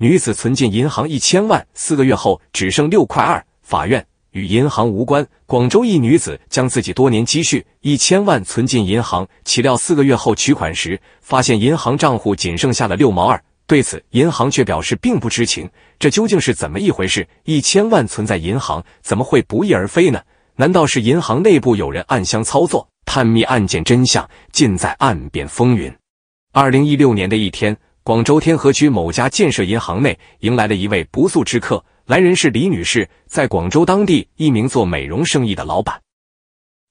女子存进银行一千万，四个月后只剩六块二。法院与银行无关。广州一女子将自己多年积蓄一千万存进银行，岂料四个月后取款时，发现银行账户仅剩下了六毛二。对此，银行却表示并不知情。这究竟是怎么一回事？一千万存在银行，怎么会不翼而飞呢？难道是银行内部有人暗箱操作？探秘案件真相，尽在《岸边风云》。二零一六年的一天。广州天河区某家建设银行内迎来了一位不速之客，来人是李女士，在广州当地一名做美容生意的老板。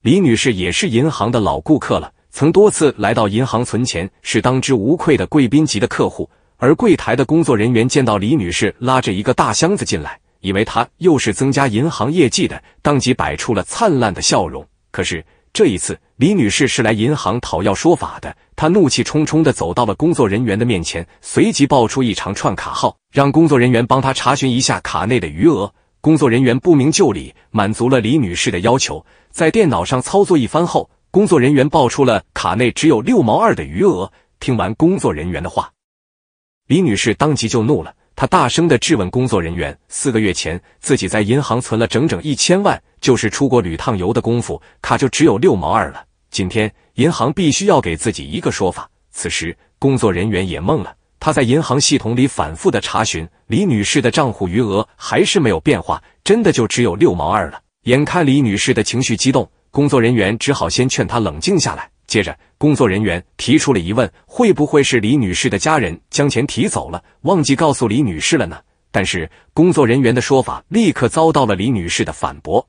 李女士也是银行的老顾客了，曾多次来到银行存钱，是当之无愧的贵宾级的客户。而柜台的工作人员见到李女士拉着一个大箱子进来，以为她又是增加银行业绩的，当即摆出了灿烂的笑容。可是这一次。李女士是来银行讨要说法的，她怒气冲冲地走到了工作人员的面前，随即爆出一长串卡号，让工作人员帮她查询一下卡内的余额。工作人员不明就里，满足了李女士的要求，在电脑上操作一番后，工作人员报出了卡内只有六毛二的余额。听完工作人员的话，李女士当即就怒了，她大声地质问工作人员：“四个月前自己在银行存了整整一千万，就是出国旅趟游的功夫，卡就只有六毛二了。”今天银行必须要给自己一个说法。此时工作人员也懵了，他在银行系统里反复的查询李女士的账户余额，还是没有变化，真的就只有六毛二了。眼看李女士的情绪激动，工作人员只好先劝她冷静下来。接着，工作人员提出了疑问：会不会是李女士的家人将钱提走了，忘记告诉李女士了呢？但是工作人员的说法立刻遭到了李女士的反驳。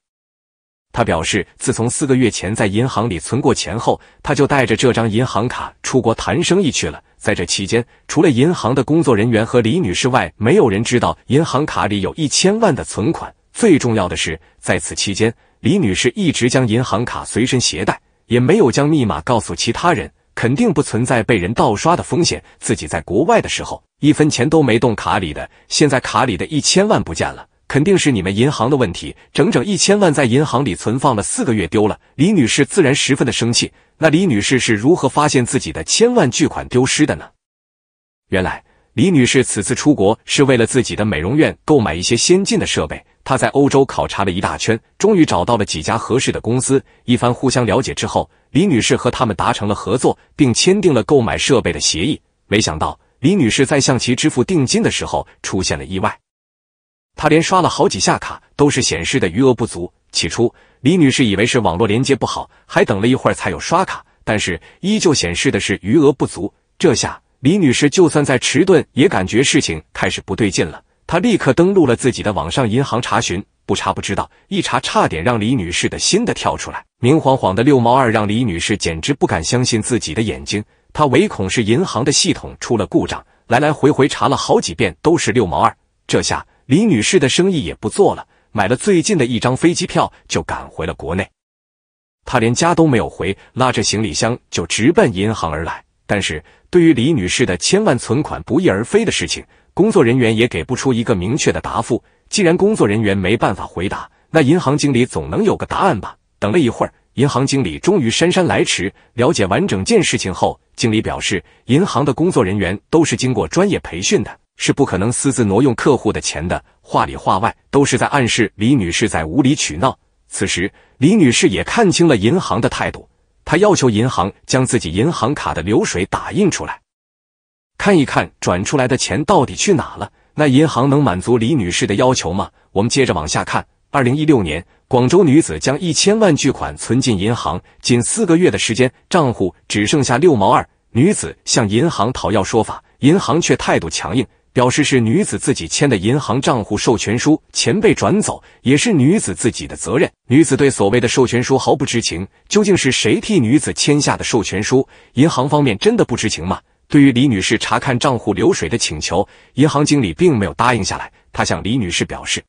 他表示，自从四个月前在银行里存过钱后，他就带着这张银行卡出国谈生意去了。在这期间，除了银行的工作人员和李女士外，没有人知道银行卡里有一千万的存款。最重要的是，在此期间，李女士一直将银行卡随身携带，也没有将密码告诉其他人，肯定不存在被人盗刷的风险。自己在国外的时候，一分钱都没动卡里的。现在卡里的一千万不见了。肯定是你们银行的问题，整整一千万在银行里存放了四个月丢了。李女士自然十分的生气。那李女士是如何发现自己的千万巨款丢失的呢？原来，李女士此次出国是为了自己的美容院购买一些先进的设备。她在欧洲考察了一大圈，终于找到了几家合适的公司。一番互相了解之后，李女士和他们达成了合作，并签订了购买设备的协议。没想到，李女士在向其支付定金的时候出现了意外。她连刷了好几下卡，都是显示的余额不足。起初，李女士以为是网络连接不好，还等了一会儿才有刷卡，但是依旧显示的是余额不足。这下，李女士就算再迟钝，也感觉事情开始不对劲了。她立刻登录了自己的网上银行查询，不查不知道，一查差点让李女士的心的跳出来。明晃晃的六毛二让李女士简直不敢相信自己的眼睛，她唯恐是银行的系统出了故障。来来回回查了好几遍，都是六毛二。这下。李女士的生意也不做了，买了最近的一张飞机票就赶回了国内。她连家都没有回，拉着行李箱就直奔银行而来。但是，对于李女士的千万存款不翼而飞的事情，工作人员也给不出一个明确的答复。既然工作人员没办法回答，那银行经理总能有个答案吧？等了一会儿，银行经理终于姗姗来迟。了解完整件事情后，经理表示，银行的工作人员都是经过专业培训的。是不可能私自挪用客户的钱的，话里话外都是在暗示李女士在无理取闹。此时，李女士也看清了银行的态度，她要求银行将自己银行卡的流水打印出来，看一看转出来的钱到底去哪了。那银行能满足李女士的要求吗？我们接着往下看。二零一六年，广州女子将一千万巨款存进银行，仅四个月的时间，账户只剩下六毛二。女子向银行讨要说法，银行却态度强硬。表示是女子自己签的银行账户授权书，钱被转走也是女子自己的责任。女子对所谓的授权书毫不知情，究竟是谁替女子签下的授权书？银行方面真的不知情吗？对于李女士查看账户流水的请求，银行经理并没有答应下来，他向李女士表示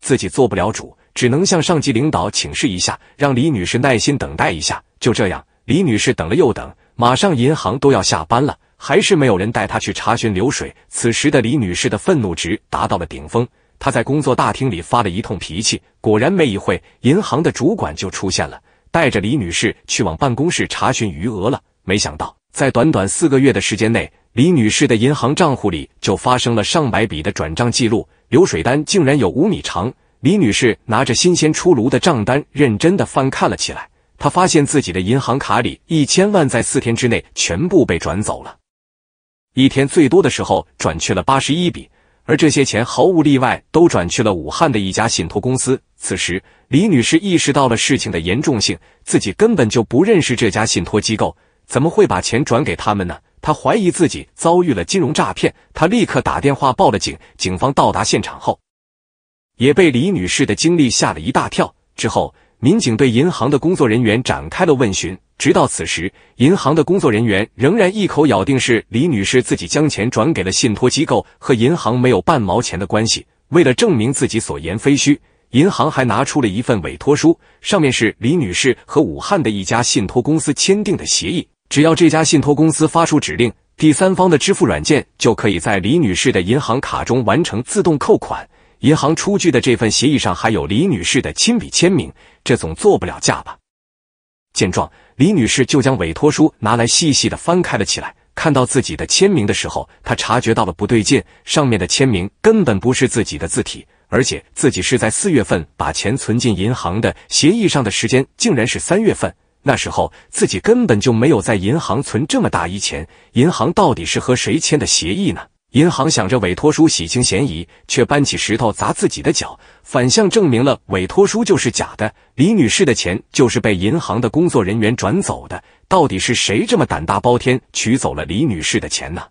自己做不了主，只能向上级领导请示一下，让李女士耐心等待一下。就这样，李女士等了又等，马上银行都要下班了。还是没有人带她去查询流水。此时的李女士的愤怒值达到了顶峰，她在工作大厅里发了一通脾气。果然没一会，银行的主管就出现了，带着李女士去往办公室查询余额了。没想到，在短短四个月的时间内，李女士的银行账户里就发生了上百笔的转账记录，流水单竟然有五米长。李女士拿着新鲜出炉的账单，认真的翻看了起来。她发现自己的银行卡里一千万在四天之内全部被转走了。一天最多的时候转去了八十一笔，而这些钱毫无例外都转去了武汉的一家信托公司。此时，李女士意识到了事情的严重性，自己根本就不认识这家信托机构，怎么会把钱转给他们呢？她怀疑自己遭遇了金融诈骗，她立刻打电话报了警。警方到达现场后，也被李女士的经历吓了一大跳。之后，民警对银行的工作人员展开了问询，直到此时，银行的工作人员仍然一口咬定是李女士自己将钱转给了信托机构，和银行没有半毛钱的关系。为了证明自己所言非虚，银行还拿出了一份委托书，上面是李女士和武汉的一家信托公司签订的协议，只要这家信托公司发出指令，第三方的支付软件就可以在李女士的银行卡中完成自动扣款。银行出具的这份协议上还有李女士的亲笔签名，这总做不了假吧？见状，李女士就将委托书拿来细细的翻开了起来。看到自己的签名的时候，她察觉到了不对劲，上面的签名根本不是自己的字体，而且自己是在四月份把钱存进银行的，协议上的时间竟然是三月份，那时候自己根本就没有在银行存这么大一钱。银行到底是和谁签的协议呢？银行想着委托书洗清嫌疑，却搬起石头砸自己的脚，反向证明了委托书就是假的。李女士的钱就是被银行的工作人员转走的。到底是谁这么胆大包天，取走了李女士的钱呢？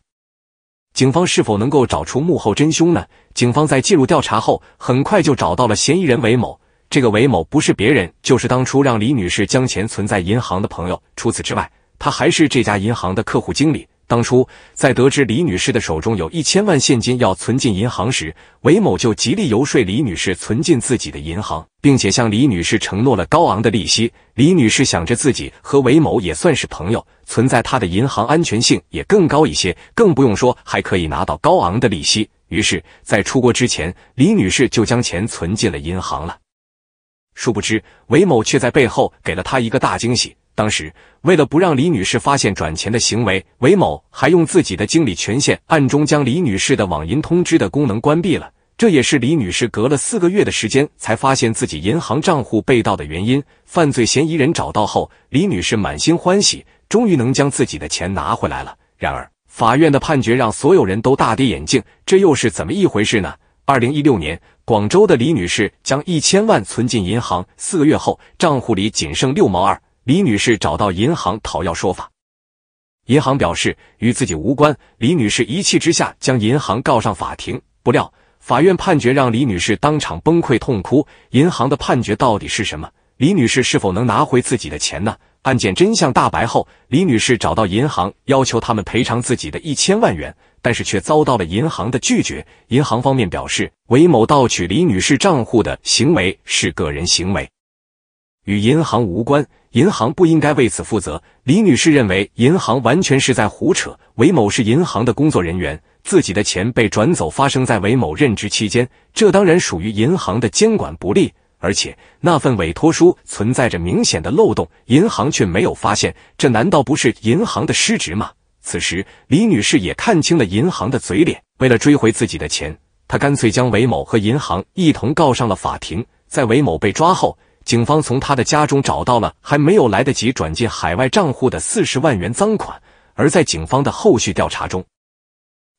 警方是否能够找出幕后真凶呢？警方在介入调查后，很快就找到了嫌疑人韦某。这个韦某不是别人，就是当初让李女士将钱存在银行的朋友。除此之外，他还是这家银行的客户经理。当初在得知李女士的手中有一千万现金要存进银行时，韦某就极力游说李女士存进自己的银行，并且向李女士承诺了高昂的利息。李女士想着自己和韦某也算是朋友，存在他的银行安全性也更高一些，更不用说还可以拿到高昂的利息。于是，在出国之前，李女士就将钱存进了银行了。殊不知，韦某却在背后给了他一个大惊喜。当时，为了不让李女士发现转钱的行为，韦某还用自己的经理权限，暗中将李女士的网银通知的功能关闭了。这也是李女士隔了四个月的时间才发现自己银行账户被盗的原因。犯罪嫌疑人找到后，李女士满心欢喜，终于能将自己的钱拿回来了。然而，法院的判决让所有人都大跌眼镜，这又是怎么一回事呢？二零一六年，广州的李女士将一千万存进银行，四个月后，账户里仅剩六毛二。李女士找到银行讨要说法，银行表示与自己无关。李女士一气之下将银行告上法庭，不料法院判决让李女士当场崩溃痛哭。银行的判决到底是什么？李女士是否能拿回自己的钱呢？案件真相大白后，李女士找到银行要求他们赔偿自己的一千万元，但是却遭到了银行的拒绝。银行方面表示，韦某盗取李女士账户的行为是个人行为，与银行无关。银行不应该为此负责。李女士认为，银行完全是在胡扯。韦某是银行的工作人员，自己的钱被转走发生在韦某任职期间，这当然属于银行的监管不力。而且，那份委托书存在着明显的漏洞，银行却没有发现，这难道不是银行的失职吗？此时，李女士也看清了银行的嘴脸。为了追回自己的钱，她干脆将韦某和银行一同告上了法庭。在韦某被抓后。警方从他的家中找到了还没有来得及转进海外账户的四十万元赃款，而在警方的后续调查中，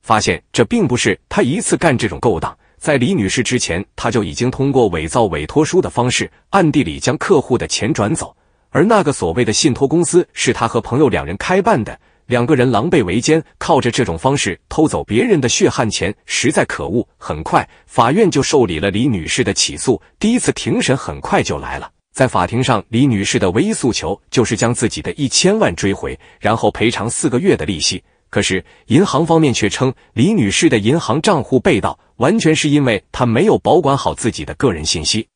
发现这并不是他一次干这种勾当。在李女士之前，他就已经通过伪造委托书的方式，暗地里将客户的钱转走。而那个所谓的信托公司，是他和朋友两人开办的。两个人狼狈为奸，靠着这种方式偷走别人的血汗钱，实在可恶。很快，法院就受理了李女士的起诉。第一次庭审很快就来了，在法庭上，李女士的唯一诉求就是将自己的一千万追回，然后赔偿四个月的利息。可是，银行方面却称，李女士的银行账户被盗，完全是因为她没有保管好自己的个人信息，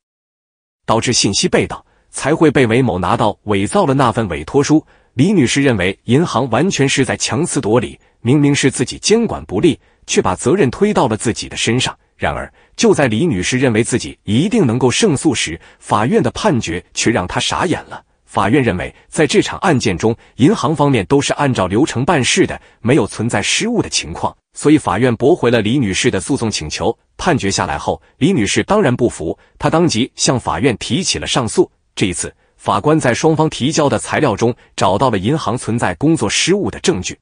导致信息被盗，才会被韦某拿到伪造了那份委托书。李女士认为，银行完全是在强词夺理，明明是自己监管不力，却把责任推到了自己的身上。然而，就在李女士认为自己一定能够胜诉时，法院的判决却让她傻眼了。法院认为，在这场案件中，银行方面都是按照流程办事的，没有存在失误的情况，所以法院驳回了李女士的诉讼请求。判决下来后，李女士当然不服，她当即向法院提起了上诉。这一次。法官在双方提交的材料中找到了银行存在工作失误的证据，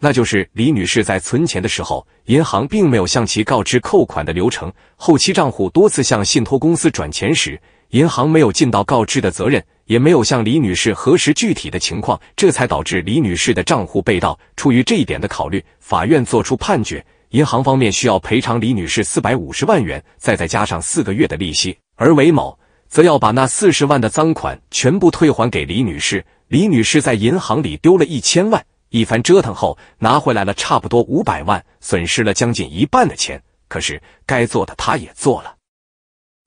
那就是李女士在存钱的时候，银行并没有向其告知扣款的流程；后期账户多次向信托公司转钱时，银行没有尽到告知的责任，也没有向李女士核实具体的情况，这才导致李女士的账户被盗。出于这一点的考虑，法院作出判决，银行方面需要赔偿李女士四百五十万元，再再加上四个月的利息，而韦某。则要把那四十万的赃款全部退还给李女士。李女士在银行里丢了一千万，一番折腾后拿回来了差不多五百万，损失了将近一半的钱。可是该做的她也做了，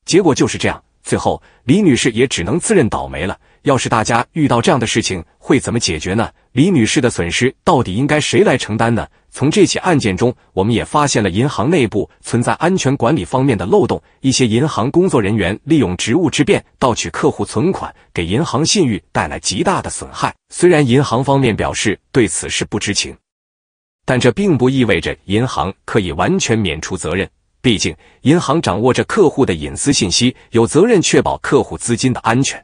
结果就是这样。最后，李女士也只能自认倒霉了。要是大家遇到这样的事情，会怎么解决呢？李女士的损失到底应该谁来承担呢？从这起案件中，我们也发现了银行内部存在安全管理方面的漏洞，一些银行工作人员利用职务之便盗取客户存款，给银行信誉带来极大的损害。虽然银行方面表示对此事不知情，但这并不意味着银行可以完全免除责任。毕竟，银行掌握着客户的隐私信息，有责任确保客户资金的安全。